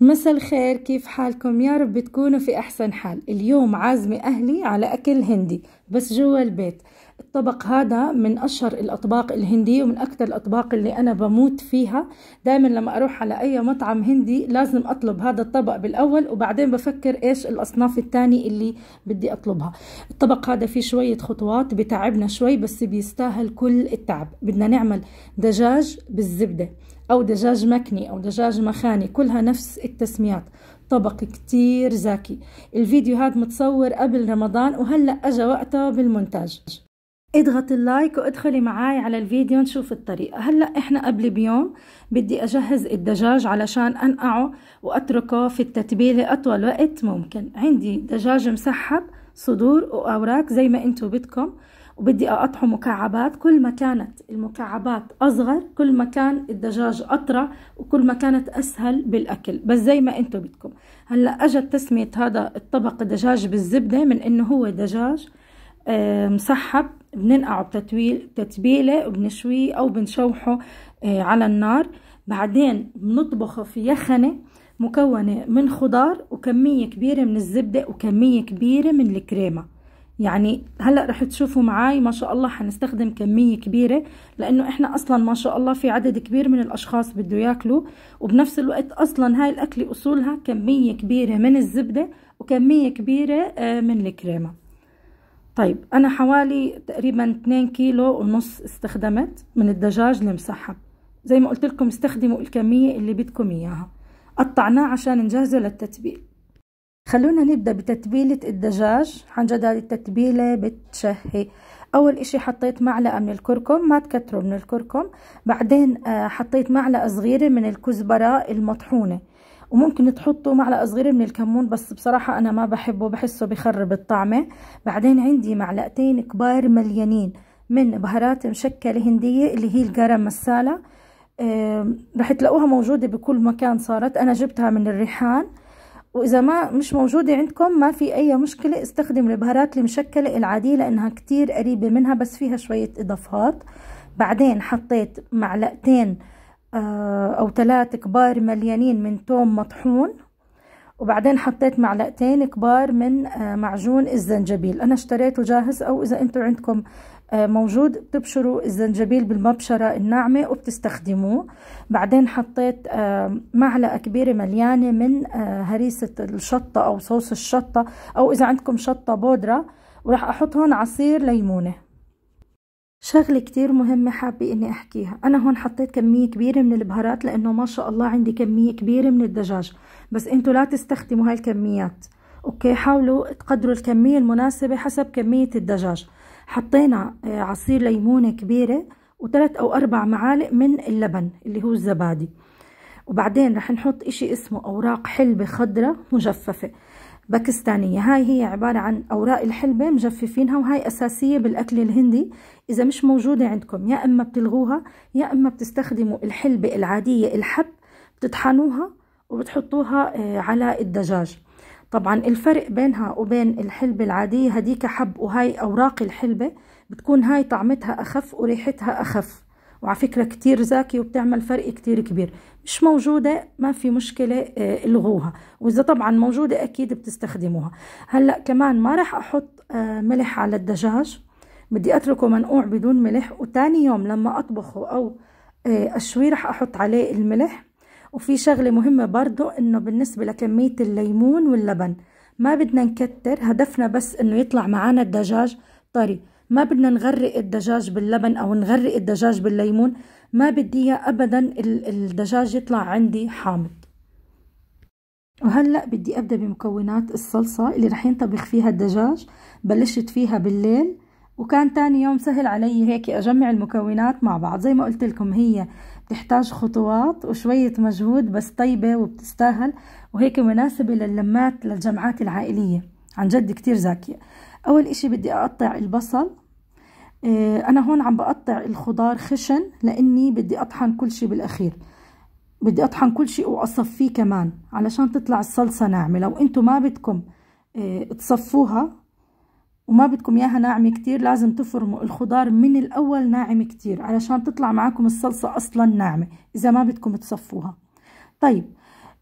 مساء الخير كيف حالكم يا رب تكونوا في أحسن حال اليوم عازمة أهلي على أكل هندي بس جوا البيت الطبق هذا من أشهر الأطباق الهندية ومن أكثر الأطباق اللي أنا بموت فيها دائما لما أروح على أي مطعم هندي لازم أطلب هذا الطبق بالأول وبعدين بفكر إيش الأصناف الثانية اللي بدي أطلبها الطبق هذا فيه شوية خطوات بتعبنا شوي بس بيستاهل كل التعب بدنا نعمل دجاج بالزبدة أو دجاج مكني أو دجاج مخاني كلها نفس التسميات طبق كتير زاكي الفيديو هاد متصور قبل رمضان وهلأ أجا وقته بالمونتاج اضغط اللايك وادخلي معاي على الفيديو نشوف الطريقة هلأ احنا قبل بيوم بدي اجهز الدجاج علشان انقعه واتركه في التتبيلة اطول وقت ممكن عندي دجاج مسحب صدور واوراق زي ما انتو بدكم وبدي اقطعه مكعبات كل ما كانت المكعبات اصغر كل ما كان الدجاج اطرى وكل ما كانت اسهل بالاكل بس زي ما انتم بدكم هلا اجت تسميه هذا الطبق دجاج بالزبده من انه هو دجاج آه، مسحب بننقعه بتتويل تتبيله وبنشويه او بنشوحه آه، على النار بعدين بنطبخه في يخنه مكونة من خضار وكمية كبيرة من الزبدة وكمية كبيرة من الكريمة يعني هلا رح تشوفوا معي ما شاء الله حنستخدم كمية كبيرة لأنه إحنا أصلا ما شاء الله في عدد كبير من الأشخاص بده ياكلوا وبنفس الوقت أصلا هاي الأكلة أصولها كمية كبيرة من الزبدة وكمية كبيرة آه، من الكريمة طيب أنا حوالي تقريبا 2 كيلو ونص استخدمت من الدجاج المسحب زي ما قلت لكم استخدموا الكمية اللي بدكم إياها قطعناه عشان نجهزه للتتبيل خلونا نبدأ بتتبيلة الدجاج عن جد التتبيلة بتشهي أول إشي حطيت معلقة من الكركم ما تكتروا من الكركم بعدين آه، حطيت معلقة صغيرة من الكزبرة المطحونة وممكن تحطوا معلقة صغيرة من الكمون بس بصراحة أنا ما بحبه بحسه بخرب الطعمة بعدين عندي معلقتين كبار مليانين من بهارات مشكلة هندية اللي هي الجرم مسالة رح تلاقوها موجودة بكل مكان صارت أنا جبتها من الريحان واذا ما مش موجودة عندكم ما في اي مشكلة استخدم البهارات المشكلة العادية لانها كتير قريبة منها بس فيها شوية اضافات بعدين حطيت معلقتين آه، او ثلاث كبار مليانين من توم مطحون وبعدين حطيت معلقتين كبار من آه، معجون الزنجبيل انا اشتريته جاهز او اذا انتم عندكم آه، موجود بتبشروا الزنجبيل بالمبشرة الناعمة وبتستخدموه بعدين حطيت آه، معلقة كبيرة مليانة من هريسة الشطة أو صوص الشطة أو إذا عندكم شطة بودرة وراح أحط هون عصير ليمونة شغلة كتير مهمة حابة اني احكيها انا هون حطيت كمية كبيرة من البهارات لانه ما شاء الله عندي كمية كبيرة من الدجاج بس انتوا لا تستخدموا هاي الكميات اوكي حاولوا تقدروا الكمية المناسبة حسب كمية الدجاج حطينا آه، عصير ليمونة كبيرة وثلاث او اربع معالق من اللبن اللي هو الزبادي وبعدين رح نحط اشي اسمه اوراق حلبة خضرة مجففة باكستانية هاي هي عبارة عن أوراق الحلبة مجففينها وهاي أساسية بالأكل الهندي إذا مش موجودة عندكم يا إما بتلغوها يا إما بتستخدموا الحلبة العادية الحب بتطحنوها وبتحطوها آه، على الدجاج طبعا الفرق بينها وبين الحلبة العادية هديك حب وهاي أوراق الحلبة بتكون هاي طعمتها أخف وريحتها أخف وعلى فكرة كتير ذكي وبتعمل فرق كتير كبير مش موجودة ما في مشكلة آه، الغوها وإذا طبعا موجودة أكيد بتستخدموها هلأ كمان ما راح أحط آه، ملح على الدجاج بدي أتركه منقوع بدون ملح وتاني يوم لما أطبخه أو آه، أشوي راح أحط عليه الملح وفي شغلة مهمة برضو إنه بالنسبة لكمية الليمون واللبن ما بدنا نكتر هدفنا بس إنه يطلع معانا الدجاج طري ما بدنا نغرق الدجاج باللبن او نغرق الدجاج بالليمون ما بدي اياه ابدا الدجاج يطلع عندي حامض وهلا بدي ابدا بمكونات الصلصه اللي رح ينطبخ فيها الدجاج بلشت فيها بالليل وكان تاني يوم سهل علي هيك اجمع المكونات مع بعض زي ما قلت لكم هي بتحتاج خطوات وشوية مجهود بس طيبة وبتستاهل وهيك مناسبة لللمات للجمعات العائلية عن جد كتير زاكية اول اشي بدي اقطع البصل آه، انا هون عم بقطع الخضار خشن لاني بدي اطحن كل شي بالاخير بدي اطحن كل شيء واصفيه كمان علشان تطلع الصلصه ناعمه لو انتم ما بدكم آه، تصفوها وما بدكم اياها ناعمه كتير لازم تفرموا الخضار من الاول ناعم كتير علشان تطلع معاكم الصلصه اصلا ناعمه اذا ما بدكم تصفوها طيب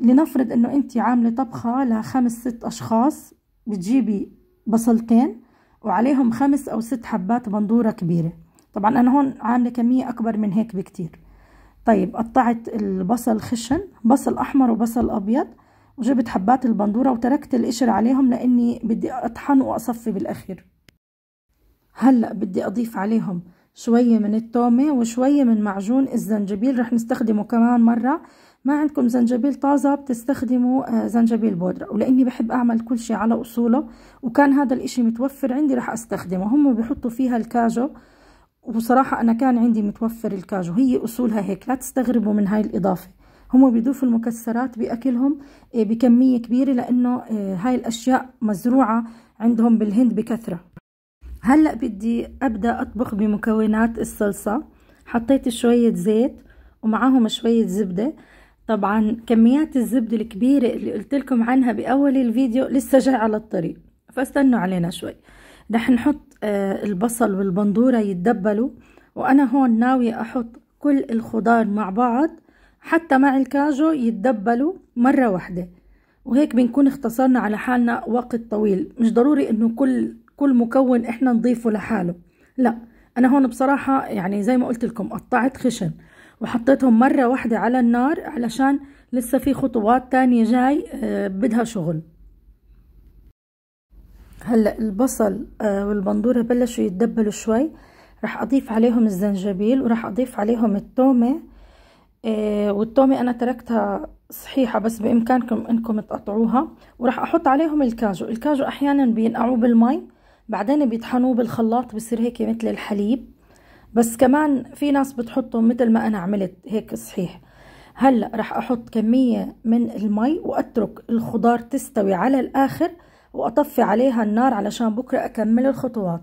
لنفرض انه انت عامله طبخه لخمس ست اشخاص بتجيبي بصلتين وعليهم خمس أو ست حبات بندورة كبيرة طبعا أنا هون عاملة كمية أكبر من هيك بكتير طيب قطعت البصل خشن بصل أحمر وبصل أبيض وجبت حبات البندورة وتركت القشر عليهم لأني بدي أطحن وأصفي بالأخير هلأ بدي أضيف عليهم شوية من التومة وشوية من معجون الزنجبيل رح نستخدمه كمان مرة ما عندكم زنجبيل طازة بتستخدموا آه، زنجبيل بودرة ولأني بحب أعمل كل شيء على أصوله وكان هذا الإشي متوفر عندي رح أستخدمه هم بحطوا فيها الكاجو وصراحة أنا كان عندي متوفر الكاجو هي أصولها هيك لا تستغربوا من هاي الإضافة هم بيضيفوا المكسرات بأكلهم آه، بكمية كبيرة لأنه آه، هاي الأشياء مزروعة عندهم بالهند بكثرة هلأ بدي أبدأ أطبخ بمكونات الصلصة حطيت شوية زيت ومعاهم شوية زبدة طبعا كميات الزبدة الكبيرة اللي قلت لكم عنها بأول الفيديو لسه جاي على الطريق فاستنوا علينا شوي رح نحط آه، البصل والبندورة يتدبلوا وأنا هون ناوية أحط كل الخضار مع بعض حتى مع الكاجو يتدبلوا مرة واحدة وهيك بنكون اختصرنا على حالنا وقت طويل مش ضروري انه كل كل مكون احنا نضيفه لحاله لا انا هون بصراحة يعني زي ما قلت لكم قطعت خشن وحطيتهم مرة واحدة على النار علشان لسه في خطوات تانية جاي آه، بدها شغل هلا البصل آه، والبندورة بلشوا يتدبلوا شوي رح اضيف عليهم الزنجبيل ورح اضيف عليهم التومة آه، والتومة انا تركتها صحيحة بس بإمكانكم إنكم تقطعوها وراح أحط عليهم الكاجو الكاجو أحيانا بينقعوه بالمي بعدين بيطحنوه بالخلاط بصير هيك مثل الحليب بس كمان في ناس بتحطهم مثل ما انا عملت هيك صحيح هلا راح احط كميه من المي واترك الخضار تستوي على الاخر واطفي عليها النار علشان بكره اكمل الخطوات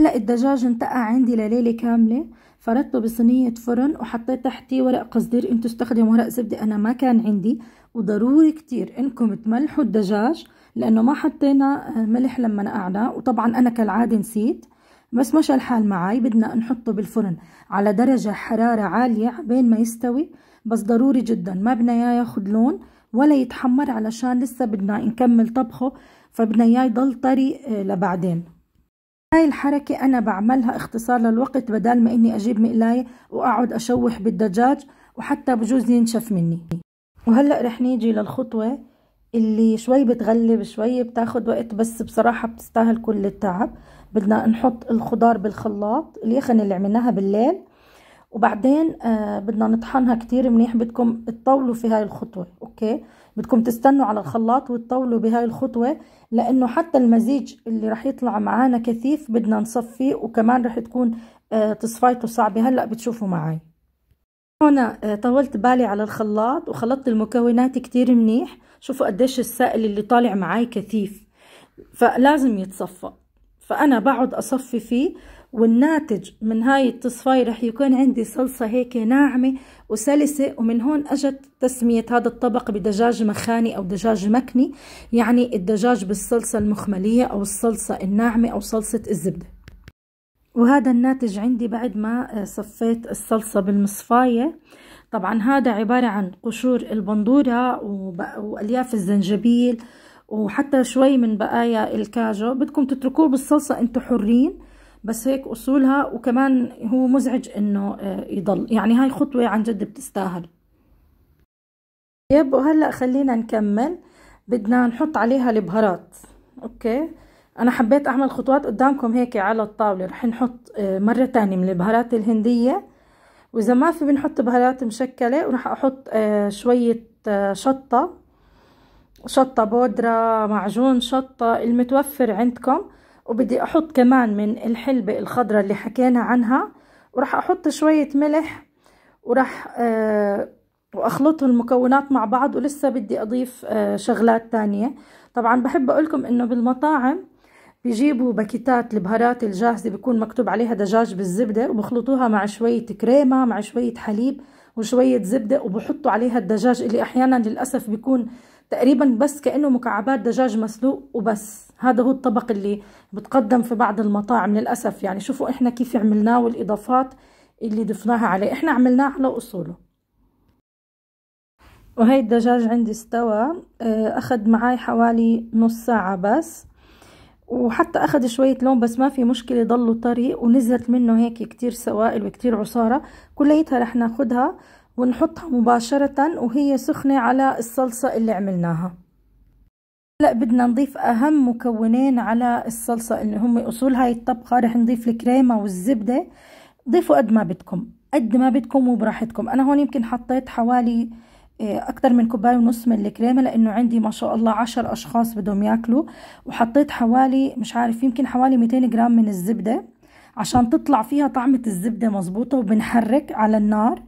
هلا الدجاج انتقع عندي لليله كامله فردته بصينيه فرن وحطيت تحتيه ورق قصدير انتوا استخدموا ورق زبده انا ما كان عندي وضروري كتير انكم تملحوا الدجاج لأنه ما حطينا آه، ملح لما نقعنا وطبعا أنا كالعادة نسيت بس مشى الحال معي بدنا نحطه بالفرن على درجة حرارة عالية بين ما يستوي بس ضروري جدا ما بدنا اياه ياخذ لون ولا يتحمر علشان لسه بدنا نكمل طبخه فبدنا اياه يضل طري آه، لبعدين هاي الحركة أنا بعملها اختصار للوقت بدل ما إني أجيب مقلاية وأقعد أشوح بالدجاج وحتى بجوز ينشف مني وهلأ رح نيجي للخطوة اللي شوي بتغلب شوي بتاخد وقت بس بصراحة بتستاهل كل التعب بدنا نحط الخضار بالخلاط اليخن اللي عملناها بالليل وبعدين آه بدنا نطحنها كتير منيح بدكم تطولوا في هاي الخطوة اوكي بدكم تستنوا على الخلاط وتطولوا بهاي الخطوة لانه حتى المزيج اللي رح يطلع معانا كثيف بدنا نصفيه وكمان رح تكون آه تصفيته صعبة هلأ بتشوفوا معي هنا آه، طولت بالي على الخلاط وخلطت المكونات كتير منيح شوفوا قديش السائل اللي طالع معاي كثيف فلازم يتصفى فأنا بقعد أصفي فيه والناتج من هاي التصفاية رح يكون عندي صلصة هيك ناعمة وسلسة ومن هون أجت تسمية هذا الطبق بدجاج مخاني أو دجاج مكني يعني الدجاج بالصلصة المخملية أو الصلصة الناعمة أو صلصة الزبدة وهذا الناتج عندي بعد ما صفيت الصلصة بالمصفاية طبعا هذا عبارة عن قشور البندورة وألياف الزنجبيل وحتى شوي من بقايا الكاجو بدكم تتركوه بالصلصة انتو حرين بس هيك أصولها وكمان هو مزعج إنه آه، يضل يعني هاي خطوة عن جد بتستاهل طيب وهلأ خلينا نكمل بدنا نحط عليها البهارات أوكي أنا حبيت أعمل خطوات قدامكم هيك على الطاولة رح نحط آه، مرة تانية من البهارات الهندية واذا ما في بنحط بهارات مشكله وراح احط آه، شويه آه، شطه شطه بودره معجون شطه المتوفر عندكم وبدي احط كمان من الحلبه الخضراء اللي حكينا عنها وراح احط شويه ملح وراح آه، واخلطهم المكونات مع بعض ولسه بدي اضيف شغلات تانية طبعا بحب اقولكم انه بالمطاعم بيجيبوا باكيتات البهارات الجاهزة بيكون مكتوب عليها دجاج بالزبدة وبخلطوها مع شوية كريمة مع شوية حليب وشوية زبدة وبحطوا عليها الدجاج اللي أحيانا للأسف بيكون تقريبا بس كأنه مكعبات دجاج مسلوق وبس هذا هو الطبق اللي بتقدم في بعض المطاعم للأسف يعني شوفوا إحنا كيف عملناه والإضافات اللي ضفناها عليه إحنا عملناه على أصوله وهي الدجاج عندي استوى آه، أخذ معاي حوالي نص ساعة بس وحتى اخذ شوية لون بس ما في مشكلة ضلوا طري ونزلت منه هيك كتير سوائل وكتير عصارة كليتها رح ناخدها ونحطها مباشرة وهي سخنة على الصلصة اللي عملناها هلا بدنا نضيف اهم مكونين على الصلصة اللي هم اصول هاي الطبخة رح نضيف الكريمة والزبدة ضيفوا قد ما بدكم قد ما بدكم وبراحتكم انا هون يمكن حطيت حوالي إيه، اكتر من كوبايه ونص من الكريمه لانه عندي ما شاء الله عشر اشخاص بدهم ياكلوا وحطيت حوالي مش عارف يمكن حوالي 200 جرام من الزبده عشان تطلع فيها طعمه الزبده مظبوطه وبنحرك على النار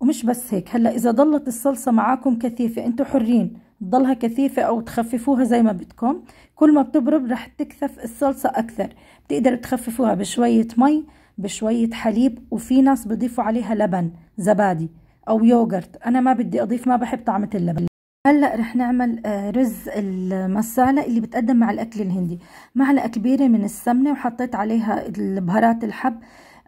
ومش بس هيك هلا اذا ضلت الصلصه معاكم كثيفه انتم حرين تضلها كثيفه او تخففوها زي ما بدكم كل ما بتبرد رح تكثف الصلصه اكثر بتقدروا تخففوها بشويه مي بشويه حليب وفي ناس بضيفوا عليها لبن زبادي او يوغرت انا ما بدي اضيف ما بحب طعمه اللبن هلا رح نعمل آه، رز المسالة اللي بتقدم مع الاكل الهندي معلقة كبيرة من السمنة وحطيت عليها البهارات الحب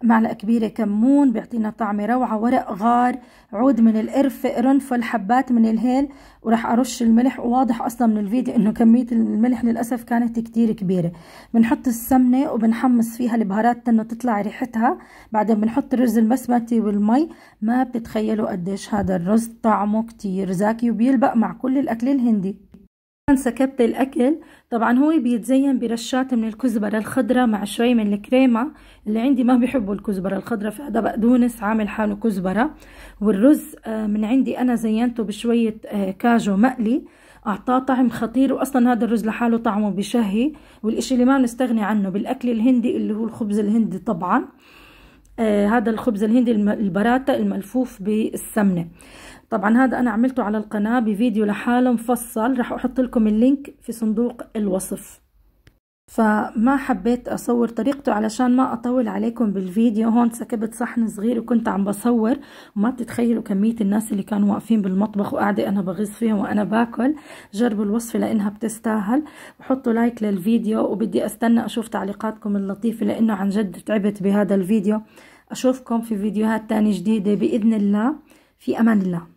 معلقة كبيرة كمون بيعطينا طعمة روعة ورق غار عود من القرفة قرنفل حبات من الهيل وراح أرش الملح وواضح أصلا من الفيديو إنه كمية الملح للأسف كانت كتير كبيرة بنحط السمنة وبنحمص فيها البهارات إنه تطلع ريحتها بعدين بنحط الرز البسمتي والمي ما بتتخيلوا قديش هذا الرز طعمه كتير زاكي وبيلبق مع كل الأكل الهندي سكبت الأكل طبعا هو بيتزين برشات من الكزبرة الخضراء مع شوي من الكريمة اللي عندي ما بيحبوا الكزبرة الخضراء فهذا بقدونس عامل حاله كزبرة والرز آه، من عندي أنا زينته بشوية آه، كاجو مقلي أعطاه طعم خطير وأصلا هذا الرز لحاله طعمه بشهي والإشي اللي ما بنستغني عنه بالأكل الهندي اللي هو الخبز الهندي طبعا آه، هذا الخبز الهندي البراتا الملفوف بالسمنة طبعا هذا انا عملته على القناة بفيديو لحاله مفصل راح احط لكم اللينك في صندوق الوصف فما حبيت اصور طريقته علشان ما اطول عليكم بالفيديو هون سكبت صحن صغير وكنت عم بصور وما بتتخيلوا كمية الناس اللي كانوا واقفين بالمطبخ وقاعدة انا بغز فيهم وانا باكل جربوا الوصفة لانها بتستاهل وحطوا لايك للفيديو وبدي استنى اشوف تعليقاتكم اللطيفة لانه عن جد تعبت بهذا الفيديو اشوفكم في فيديوهات تانية جديدة باذن الله في امان الله